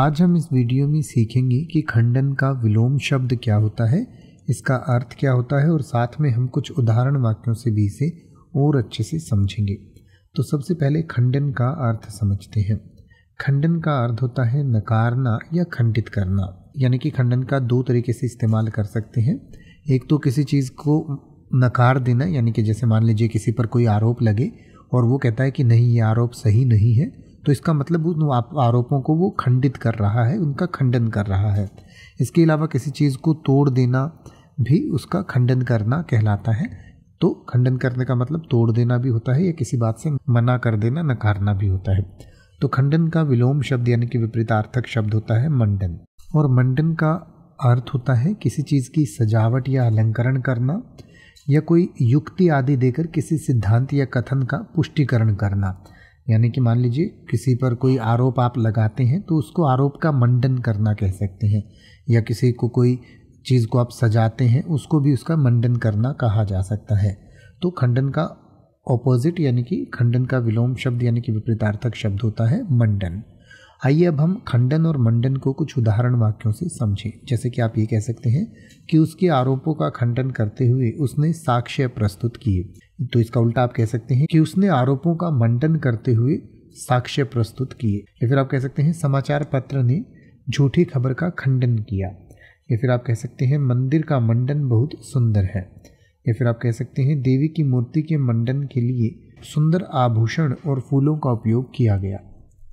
आज हम इस वीडियो में सीखेंगे कि खंडन का विलोम शब्द क्या होता है इसका अर्थ क्या होता है और साथ में हम कुछ उदाहरण वाक्यों से भी इसे और अच्छे से समझेंगे तो सबसे पहले खंडन का अर्थ समझते हैं खंडन का अर्थ होता है नकारना या खंडित करना यानी कि खंडन का दो तरीके से इस्तेमाल कर सकते हैं एक तो किसी चीज़ को नकार देना यानी कि जैसे मान लीजिए किसी पर कोई आरोप लगे और वो कहता है कि नहीं ये आरोप सही नहीं है तो इसका मतलब उन आरोपों को वो खंडित कर रहा है उनका खंडन कर रहा है इसके अलावा किसी चीज़ को तोड़ देना भी उसका खंडन करना कहलाता है तो खंडन करने का मतलब तोड़ देना भी होता है या किसी बात से मना कर देना नकारना भी होता है तो खंडन का विलोम शब्द यानी कि विपरीतार्थक शब्द होता है मंडन और मंडन का अर्थ होता है किसी चीज़ की सजावट या अलंकरण करना या कोई युक्ति आदि देकर किसी सिद्धांत या कथन का पुष्टिकरण करना यानी कि मान लीजिए किसी पर कोई आरोप आप लगाते हैं तो उसको आरोप का मंडन करना कह सकते हैं या किसी को कोई चीज़ को आप सजाते हैं उसको भी उसका मंडन करना कहा जा सकता है तो खंडन का ऑपोजिट यानी कि खंडन का विलोम शब्द यानी कि विपरीतार्थक शब्द होता है मंडन आइए अब हम खंडन और मंडन को कुछ उदाहरण वाक्यों से समझें जैसे कि आप ये कह सकते हैं कि उसके आरोपों का खंडन करते हुए उसने साक्ष्य प्रस्तुत किए तो इसका उल्टा आप कह सकते हैं कि उसने आरोपों का मंडन करते हुए साक्ष्य प्रस्तुत किए या फिर आप कह सकते हैं समाचार पत्र ने झूठी खबर का खंडन किया या फिर आप कह सकते हैं मंदिर का मंडन बहुत सुंदर है या फिर आप कह सकते हैं देवी की मूर्ति के मंडन के लिए सुंदर आभूषण और फूलों का उपयोग किया गया